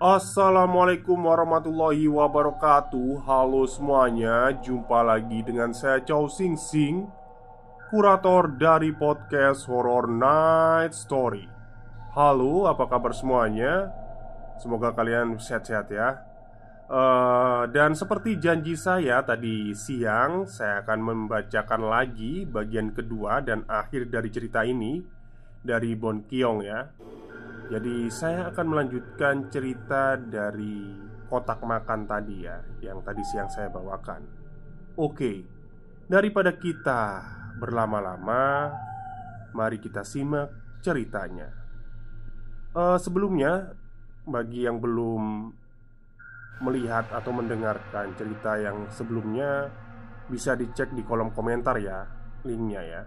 Assalamualaikum warahmatullahi wabarakatuh Halo semuanya Jumpa lagi dengan saya Chow Sing Sing Kurator dari podcast Horror Night Story Halo apa kabar semuanya Semoga kalian sehat-sehat ya uh, Dan seperti janji saya tadi siang Saya akan membacakan lagi bagian kedua dan akhir dari cerita ini Dari Bon Kiong ya jadi saya akan melanjutkan cerita dari kotak makan tadi ya Yang tadi siang saya bawakan Oke, daripada kita berlama-lama Mari kita simak ceritanya uh, Sebelumnya, bagi yang belum melihat atau mendengarkan cerita yang sebelumnya Bisa dicek di kolom komentar ya, linknya ya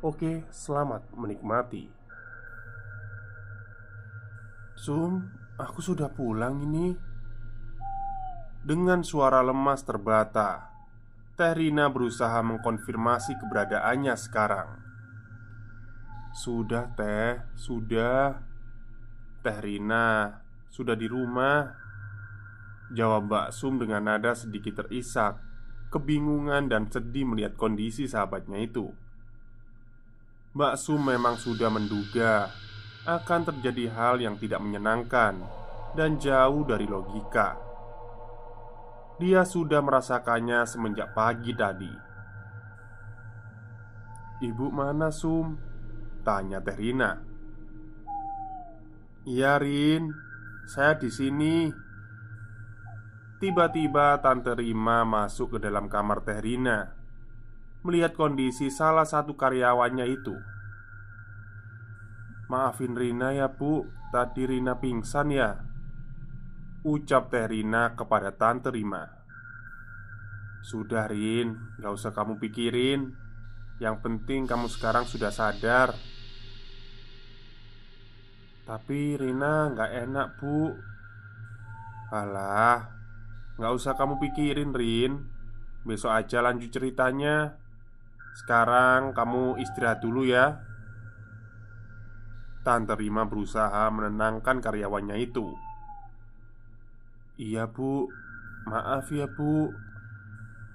Oke, selamat menikmati. Sum, aku sudah pulang ini Dengan suara lemas terbata Teh Rina berusaha mengkonfirmasi keberadaannya sekarang Sudah teh, sudah Teh Rina, sudah di rumah Jawab Mbak Sum dengan nada sedikit terisak Kebingungan dan sedih melihat kondisi sahabatnya itu Mbak Sum memang sudah menduga akan terjadi hal yang tidak menyenangkan dan jauh dari logika. Dia sudah merasakannya semenjak pagi tadi. "Ibu mana, Sum?" tanya Terina. "Iya, Rin. Saya di sini." Tiba-tiba Tante Rima masuk ke dalam kamar Terina. Melihat kondisi salah satu karyawannya itu, Maafin Rina ya bu Tadi Rina pingsan ya Ucap Teh Rina kepada Tante Rima Sudah Rin Gak usah kamu pikirin Yang penting kamu sekarang sudah sadar Tapi Rina gak enak bu Alah Gak usah kamu pikirin Rin Besok aja lanjut ceritanya Sekarang kamu istirahat dulu ya Tante Rima berusaha menenangkan karyawannya itu Iya bu, maaf ya bu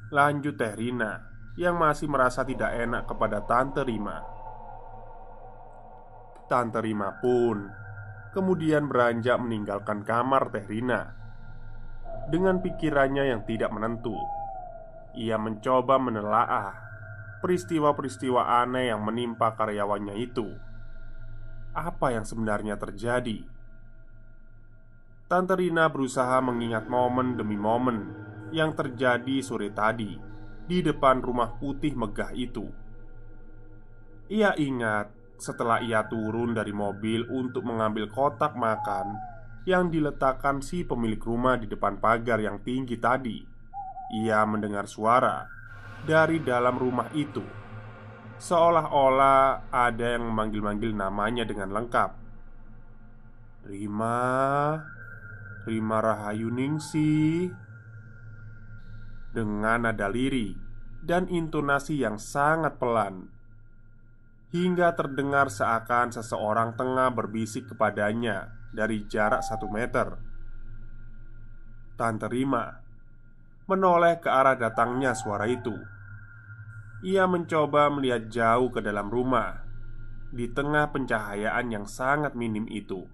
Lanjut Teh Rina yang masih merasa tidak enak kepada Tante Rima Tante Rima pun kemudian beranjak meninggalkan kamar Teh Rina Dengan pikirannya yang tidak menentu Ia mencoba menelaah peristiwa-peristiwa aneh yang menimpa karyawannya itu apa yang sebenarnya terjadi. Tante Rina berusaha mengingat momen demi momen yang terjadi sore tadi di depan rumah putih megah itu. Ia ingat setelah ia turun dari mobil untuk mengambil kotak makan yang diletakkan si pemilik rumah di depan pagar yang tinggi tadi, ia mendengar suara dari dalam rumah itu Seolah-olah ada yang memanggil-manggil namanya dengan lengkap Rima Rima Rahayu Ningsih Dengan nada lirih dan intonasi yang sangat pelan Hingga terdengar seakan seseorang tengah berbisik kepadanya dari jarak satu meter Tante Rima menoleh ke arah datangnya suara itu ia mencoba melihat jauh ke dalam rumah di tengah pencahayaan yang sangat minim itu.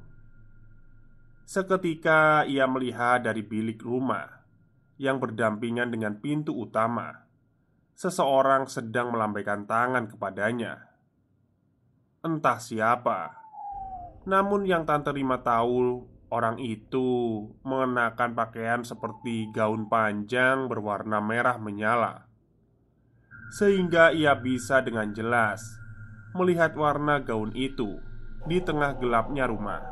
Seketika ia melihat dari bilik rumah yang berdampingan dengan pintu utama, seseorang sedang melambaikan tangan kepadanya. Entah siapa, namun yang Tante Rima tahu, orang itu mengenakan pakaian seperti gaun panjang berwarna merah menyala sehingga ia bisa dengan jelas melihat warna gaun itu di tengah gelapnya rumah.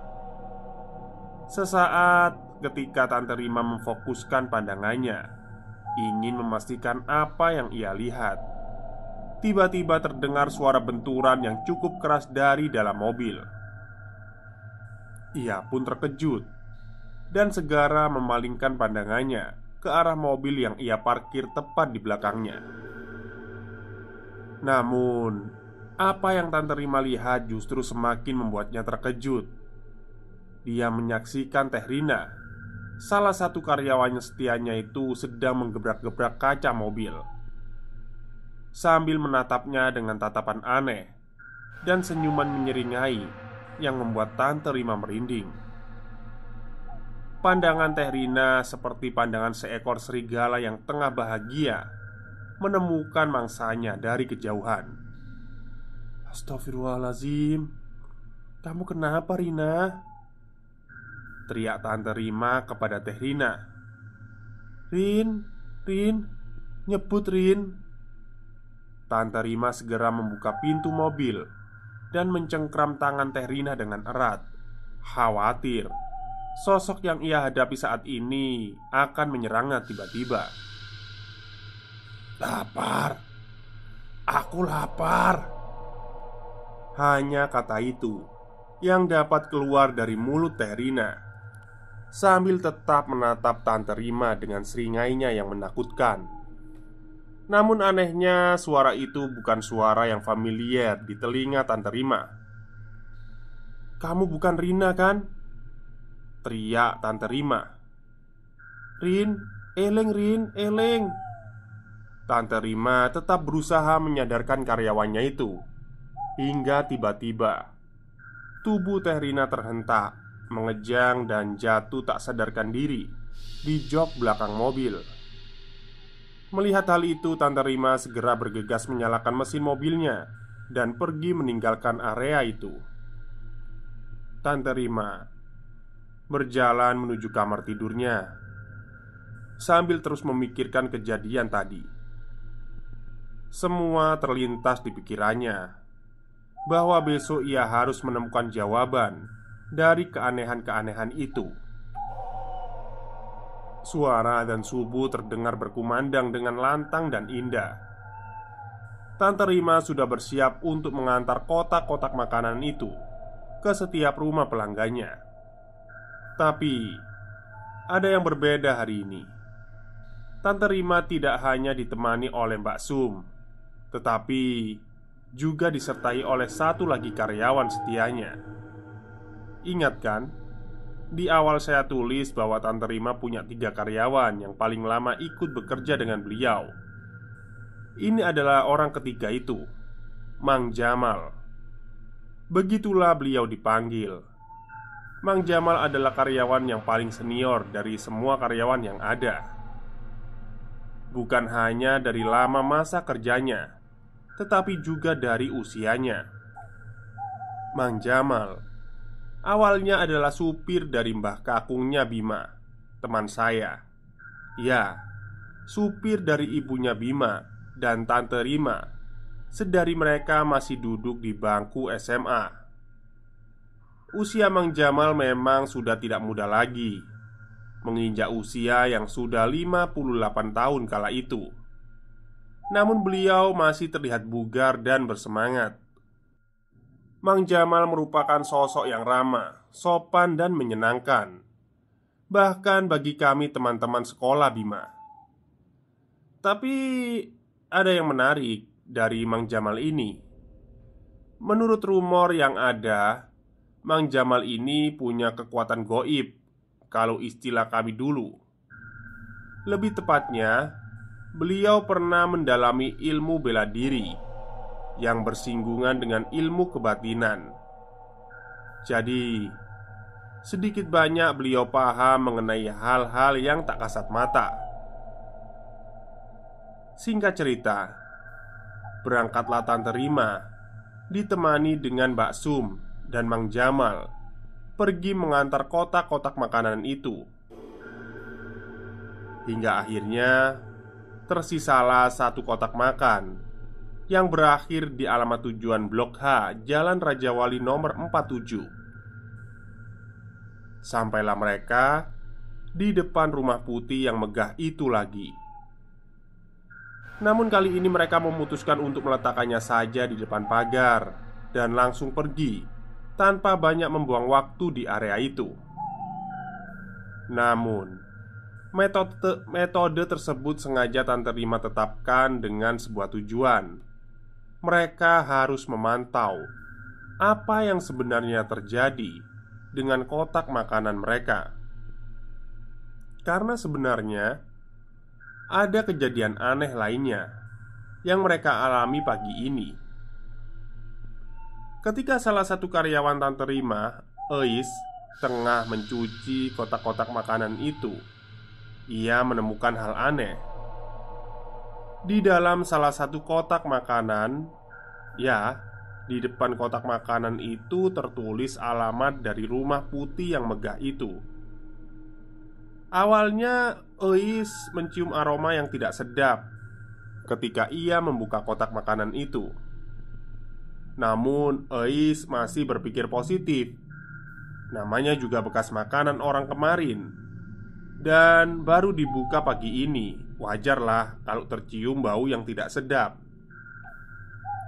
Sesaat ketika Tante Rima memfokuskan pandangannya, ingin memastikan apa yang ia lihat. Tiba-tiba terdengar suara benturan yang cukup keras dari dalam mobil. Ia pun terkejut dan segera memalingkan pandangannya ke arah mobil yang ia parkir tepat di belakangnya. Namun, apa yang Tante Rima lihat justru semakin membuatnya terkejut. Dia menyaksikan Teh Rina, salah satu karyawannya setianya itu sedang menggebrak-gebrak kaca mobil. Sambil menatapnya dengan tatapan aneh dan senyuman menyeringai yang membuat Tante Rima merinding. Pandangan Teh Rina seperti pandangan seekor serigala yang tengah bahagia menemukan mangsanya dari kejauhan. Astagfirullahalazim. Kamu kenapa, Rina? Teriak Tante Rima kepada Teh Rina. Rin, Rin, nyebut Rin. Tante Rima segera membuka pintu mobil dan mencengkram tangan Teh Rina dengan erat. Khawatir, sosok yang ia hadapi saat ini akan menyerangnya tiba-tiba. Lapar. Aku lapar. Hanya kata itu yang dapat keluar dari mulut Terina sambil tetap menatap Tante Rima dengan seringainya yang menakutkan. Namun anehnya suara itu bukan suara yang familiar di telinga Tante Rima. "Kamu bukan Rina kan?" teriak Tante Rima. "Rin, eleng Rin, eleng." Tante Rima tetap berusaha menyadarkan karyawannya itu Hingga tiba-tiba Tubuh Teh Rina terhentak Mengejang dan jatuh tak sadarkan diri Di jok belakang mobil Melihat hal itu Tante Rima segera bergegas menyalakan mesin mobilnya Dan pergi meninggalkan area itu Tante Rima Berjalan menuju kamar tidurnya Sambil terus memikirkan kejadian tadi semua terlintas di pikirannya bahwa besok ia harus menemukan jawaban dari keanehan-keanehan itu. Suara dan subuh terdengar berkumandang dengan lantang dan indah. Tante Rima sudah bersiap untuk mengantar kotak-kotak makanan itu ke setiap rumah pelanggannya. Tapi ada yang berbeda hari ini. Tante Rima tidak hanya ditemani oleh Mbak Sum tetapi juga disertai oleh satu lagi karyawan setianya. Ingatkan, di awal saya tulis bahwa Tante Rima punya tiga karyawan yang paling lama ikut bekerja dengan beliau. Ini adalah orang ketiga itu, Mang Jamal. Begitulah beliau dipanggil. Mang Jamal adalah karyawan yang paling senior dari semua karyawan yang ada. Bukan hanya dari lama masa kerjanya, tetapi juga dari usianya. Mang Jamal awalnya adalah supir dari mbah kakungnya Bima, teman saya. Ya, supir dari ibunya Bima dan tante Rima. Sedari mereka masih duduk di bangku SMA. Usia Mang Jamal memang sudah tidak muda lagi, menginjak usia yang sudah 58 tahun kala itu. Namun beliau masih terlihat bugar dan bersemangat Mang Jamal merupakan sosok yang ramah, sopan, dan menyenangkan. Bahkan bagi kami, teman-teman sekolah Bima, tapi ada yang menarik dari Mang Jamal ini. Menurut rumor yang ada, Mang Jamal ini punya kekuatan goib. Kalau istilah kami dulu, lebih tepatnya beliau pernah mendalami ilmu bela diri yang bersinggungan dengan ilmu kebatinan. Jadi, sedikit banyak beliau paham mengenai hal-hal yang tak kasat mata. Singkat cerita, berangkatlah Tante terima ditemani dengan Mbak Sum dan Mang Jamal pergi mengantar kotak-kotak makanan itu. Hingga akhirnya tersisalah satu kotak makan yang berakhir di alamat tujuan Blok H, Jalan Raja Wali nomor 47. Sampailah mereka di depan rumah putih yang megah itu lagi. Namun kali ini mereka memutuskan untuk meletakkannya saja di depan pagar dan langsung pergi tanpa banyak membuang waktu di area itu. Namun, Metode, metode tersebut sengaja Tante Rima tetapkan dengan sebuah tujuan. Mereka harus memantau apa yang sebenarnya terjadi dengan kotak makanan mereka, karena sebenarnya ada kejadian aneh lainnya yang mereka alami pagi ini. Ketika salah satu karyawan Tante Rima, Eis, tengah mencuci kotak-kotak makanan itu ia menemukan hal aneh. Di dalam salah satu kotak makanan, ya, di depan kotak makanan itu tertulis alamat dari rumah putih yang megah itu. Awalnya, Ois mencium aroma yang tidak sedap ketika ia membuka kotak makanan itu. Namun, Ois masih berpikir positif. Namanya juga bekas makanan orang kemarin dan baru dibuka pagi ini. Wajarlah kalau tercium bau yang tidak sedap.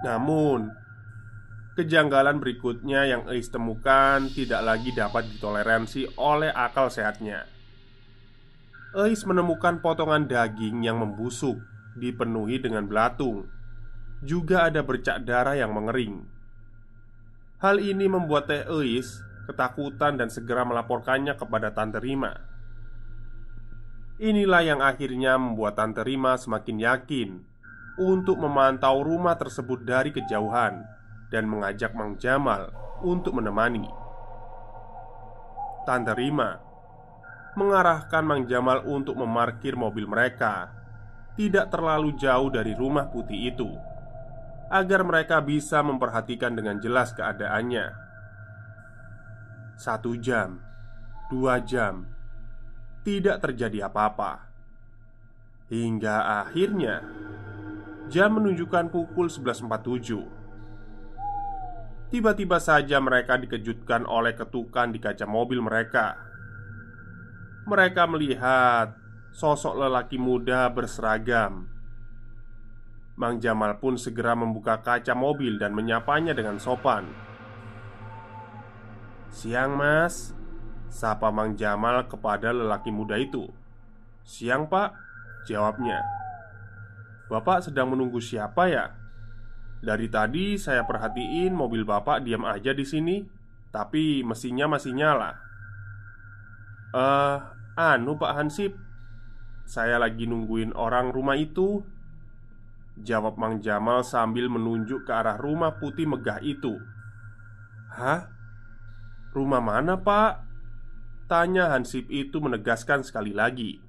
Namun, kejanggalan berikutnya yang Elis temukan tidak lagi dapat ditoleransi oleh akal sehatnya. Elis menemukan potongan daging yang membusuk, dipenuhi dengan belatung. Juga ada bercak darah yang mengering. Hal ini membuat Teh Elis ketakutan dan segera melaporkannya kepada Tante Rima. Inilah yang akhirnya membuat Tante Rima semakin yakin untuk memantau rumah tersebut dari kejauhan dan mengajak Mang Jamal untuk menemani. Tante Rima mengarahkan Mang Jamal untuk memarkir mobil mereka tidak terlalu jauh dari rumah putih itu agar mereka bisa memperhatikan dengan jelas keadaannya. Satu jam, dua jam, tidak terjadi apa-apa. Hingga akhirnya jam menunjukkan pukul 11.47. Tiba-tiba saja mereka dikejutkan oleh ketukan di kaca mobil mereka. Mereka melihat sosok lelaki muda berseragam. Mang Jamal pun segera membuka kaca mobil dan menyapanya dengan sopan. "Siang, Mas." Sapa Mang Jamal kepada lelaki muda itu Siang pak Jawabnya Bapak sedang menunggu siapa ya? Dari tadi saya perhatiin mobil bapak diam aja di sini Tapi mesinnya masih nyala Eh, uh, anu Pak Hansip Saya lagi nungguin orang rumah itu Jawab Mang Jamal sambil menunjuk ke arah rumah putih megah itu Hah? Rumah mana pak? Tanya Hansip itu menegaskan sekali lagi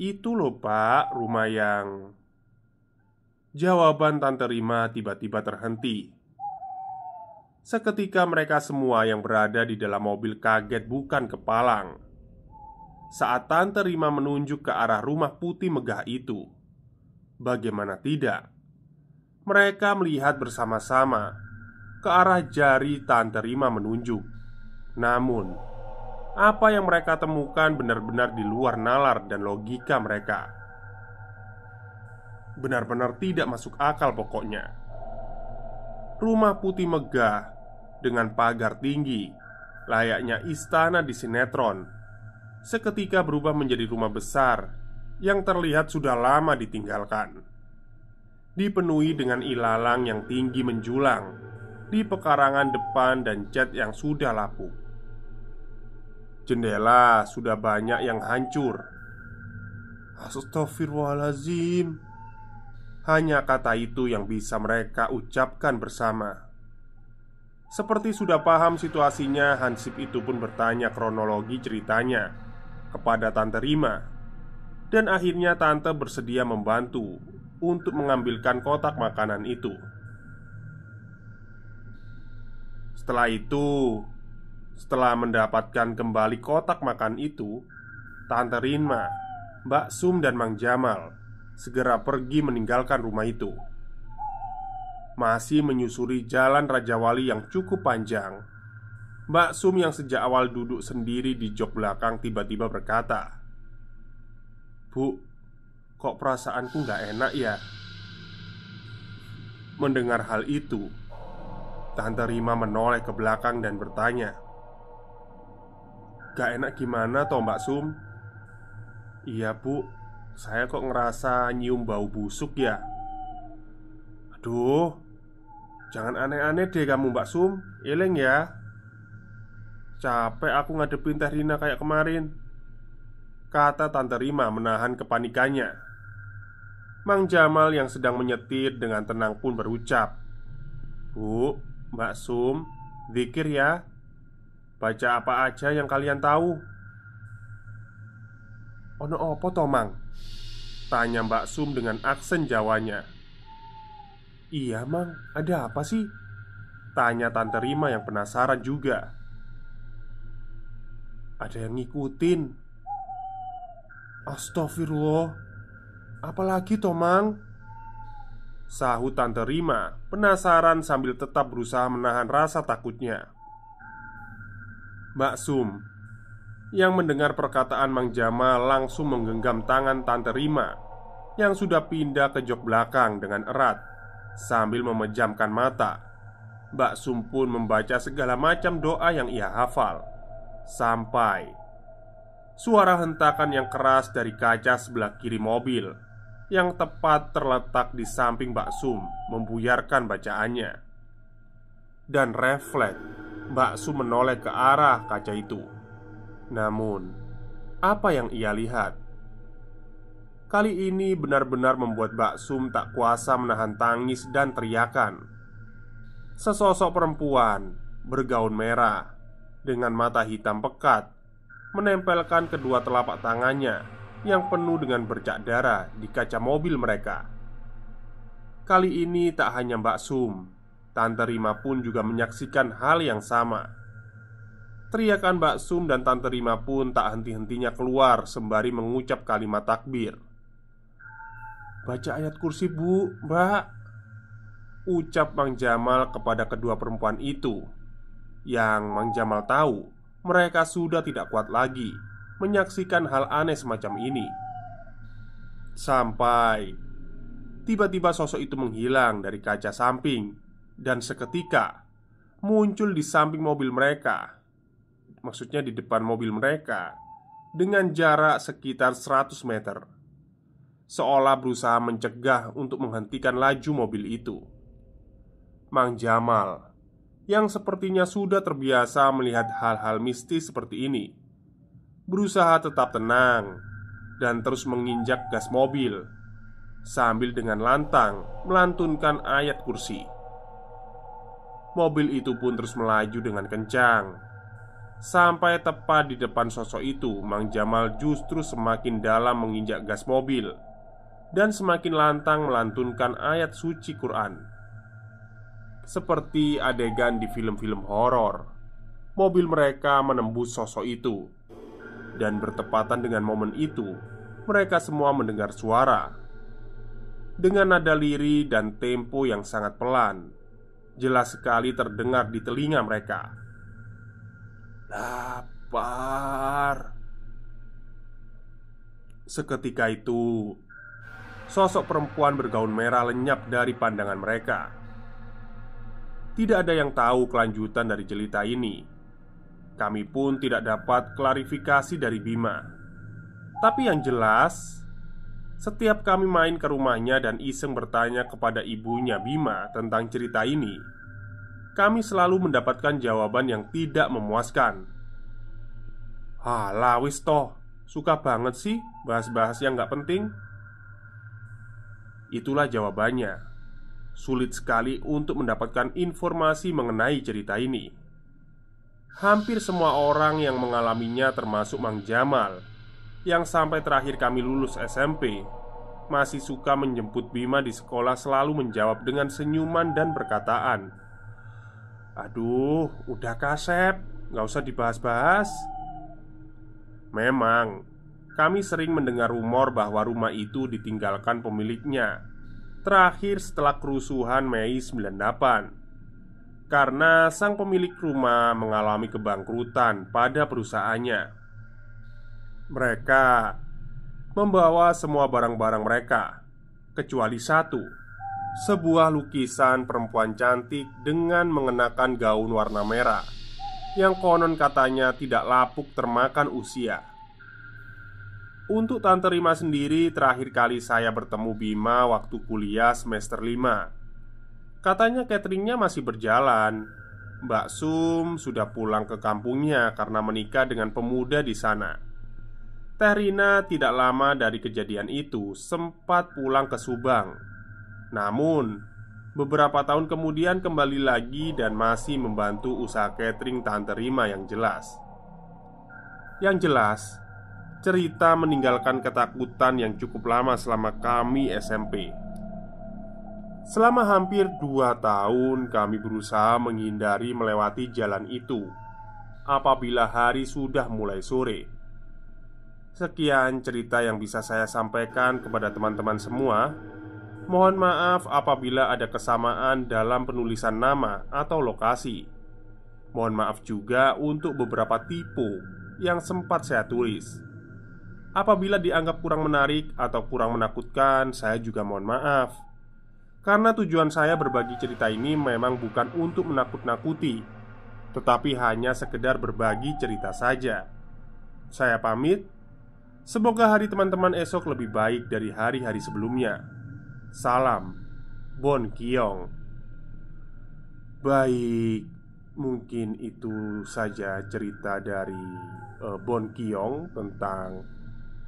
Itu lho pak rumah yang Jawaban Tante Rima tiba-tiba terhenti Seketika mereka semua yang berada di dalam mobil kaget bukan kepalang Saat Tante Rima menunjuk ke arah rumah putih megah itu Bagaimana tidak Mereka melihat bersama-sama Ke arah jari Tante Rima menunjuk Namun, apa yang mereka temukan benar-benar di luar nalar dan logika mereka. Benar-benar tidak masuk akal, pokoknya. Rumah putih megah dengan pagar tinggi, layaknya istana di sinetron, seketika berubah menjadi rumah besar yang terlihat sudah lama ditinggalkan. Dipenuhi dengan ilalang yang tinggi menjulang di pekarangan depan dan cat yang sudah lapuk. Jendela sudah banyak yang hancur. Astaghfirullahalazim. Hanya kata itu yang bisa mereka ucapkan bersama. Seperti sudah paham situasinya, Hansip itu pun bertanya kronologi ceritanya kepada Tante Rima. Dan akhirnya Tante bersedia membantu untuk mengambilkan kotak makanan itu. Setelah itu, setelah mendapatkan kembali kotak makan itu Tante Rinma, Mbak Sum dan Mang Jamal Segera pergi meninggalkan rumah itu Masih menyusuri jalan Raja Wali yang cukup panjang Mbak Sum yang sejak awal duduk sendiri di jok belakang tiba-tiba berkata Bu, kok perasaanku nggak enak ya? Mendengar hal itu, Tante Rima menoleh ke belakang dan bertanya, Gak enak gimana toh Mbak Sum Iya bu Saya kok ngerasa nyium bau busuk ya Aduh Jangan aneh-aneh deh kamu Mbak Sum ileng ya Capek aku ngadepin Teh Rina kayak kemarin Kata Tante Rima menahan kepanikannya Mang Jamal yang sedang menyetir dengan tenang pun berucap Bu, Mbak Sum, zikir ya Baca apa aja yang kalian tahu Ono opo tomang Tanya Mbak Sum dengan aksen Jawanya Iya mang, ada apa sih? Tanya Tante Rima yang penasaran juga Ada yang ngikutin Astagfirullah Apalagi Tomang? Sahut Tante Rima penasaran sambil tetap berusaha menahan rasa takutnya Mbak Sum Yang mendengar perkataan Mang Jama langsung menggenggam tangan Tante Rima Yang sudah pindah ke jok belakang dengan erat Sambil memejamkan mata Mbak Sum pun membaca segala macam doa yang ia hafal Sampai Suara hentakan yang keras dari kaca sebelah kiri mobil Yang tepat terletak di samping Mbak Sum Membuyarkan bacaannya dan refleks Baksu menoleh ke arah kaca itu Namun Apa yang ia lihat? Kali ini benar-benar membuat Baksum tak kuasa menahan tangis dan teriakan Sesosok perempuan Bergaun merah Dengan mata hitam pekat Menempelkan kedua telapak tangannya Yang penuh dengan bercak darah Di kaca mobil mereka Kali ini tak hanya Mbak Sum Tante Rima pun juga menyaksikan hal yang sama Teriakan Mbak Sum dan Tante Rima pun tak henti-hentinya keluar sembari mengucap kalimat takbir Baca ayat kursi bu, mbak Ucap Mang Jamal kepada kedua perempuan itu Yang Mang Jamal tahu Mereka sudah tidak kuat lagi Menyaksikan hal aneh semacam ini Sampai Tiba-tiba sosok itu menghilang dari kaca samping dan seketika muncul di samping mobil mereka. Maksudnya di depan mobil mereka dengan jarak sekitar 100 meter. Seolah berusaha mencegah untuk menghentikan laju mobil itu. Mang Jamal yang sepertinya sudah terbiasa melihat hal-hal mistis seperti ini, berusaha tetap tenang dan terus menginjak gas mobil sambil dengan lantang melantunkan ayat kursi. Mobil itu pun terus melaju dengan kencang Sampai tepat di depan sosok itu Mang Jamal justru semakin dalam menginjak gas mobil Dan semakin lantang melantunkan ayat suci Quran Seperti adegan di film-film horor Mobil mereka menembus sosok itu Dan bertepatan dengan momen itu Mereka semua mendengar suara Dengan nada liri dan tempo yang sangat pelan Jelas sekali terdengar di telinga mereka Lapar Seketika itu Sosok perempuan bergaun merah lenyap dari pandangan mereka Tidak ada yang tahu kelanjutan dari jelita ini Kami pun tidak dapat klarifikasi dari Bima Tapi yang jelas setiap kami main ke rumahnya dan iseng bertanya kepada ibunya Bima tentang cerita ini Kami selalu mendapatkan jawaban yang tidak memuaskan Halah wis toh Suka banget sih bahas-bahas yang gak penting Itulah jawabannya Sulit sekali untuk mendapatkan informasi mengenai cerita ini Hampir semua orang yang mengalaminya termasuk Mang Jamal yang sampai terakhir kami lulus SMP masih suka menjemput Bima di sekolah selalu menjawab dengan senyuman dan perkataan Aduh, udah kasep, nggak usah dibahas-bahas Memang, kami sering mendengar rumor bahwa rumah itu ditinggalkan pemiliknya Terakhir setelah kerusuhan Mei 98 Karena sang pemilik rumah mengalami kebangkrutan pada perusahaannya mereka membawa semua barang-barang mereka, kecuali satu: sebuah lukisan perempuan cantik dengan mengenakan gaun warna merah yang konon katanya tidak lapuk termakan usia. Untuk Tante Rima sendiri, terakhir kali saya bertemu Bima waktu kuliah semester 5 Katanya cateringnya masih berjalan Mbak Sum sudah pulang ke kampungnya karena menikah dengan pemuda di sana Teh tidak lama dari kejadian itu sempat pulang ke Subang. Namun, beberapa tahun kemudian kembali lagi dan masih membantu usaha catering Tante Rima yang jelas. Yang jelas, cerita meninggalkan ketakutan yang cukup lama selama kami SMP. Selama hampir dua tahun kami berusaha menghindari melewati jalan itu Apabila hari sudah mulai sore Sekian cerita yang bisa saya sampaikan kepada teman-teman semua. Mohon maaf apabila ada kesamaan dalam penulisan nama atau lokasi. Mohon maaf juga untuk beberapa tipu yang sempat saya tulis. Apabila dianggap kurang menarik atau kurang menakutkan, saya juga mohon maaf. Karena tujuan saya berbagi cerita ini memang bukan untuk menakut-nakuti, tetapi hanya sekedar berbagi cerita saja. Saya pamit. Semoga hari teman-teman esok lebih baik dari hari-hari sebelumnya. Salam, Bon Kiong. Baik, mungkin itu saja cerita dari uh, Bon Kiong tentang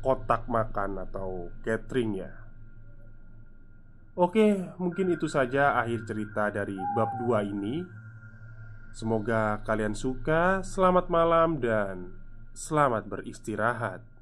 kotak makan atau catering ya. Oke, mungkin itu saja akhir cerita dari bab 2 ini. Semoga kalian suka. Selamat malam dan selamat beristirahat.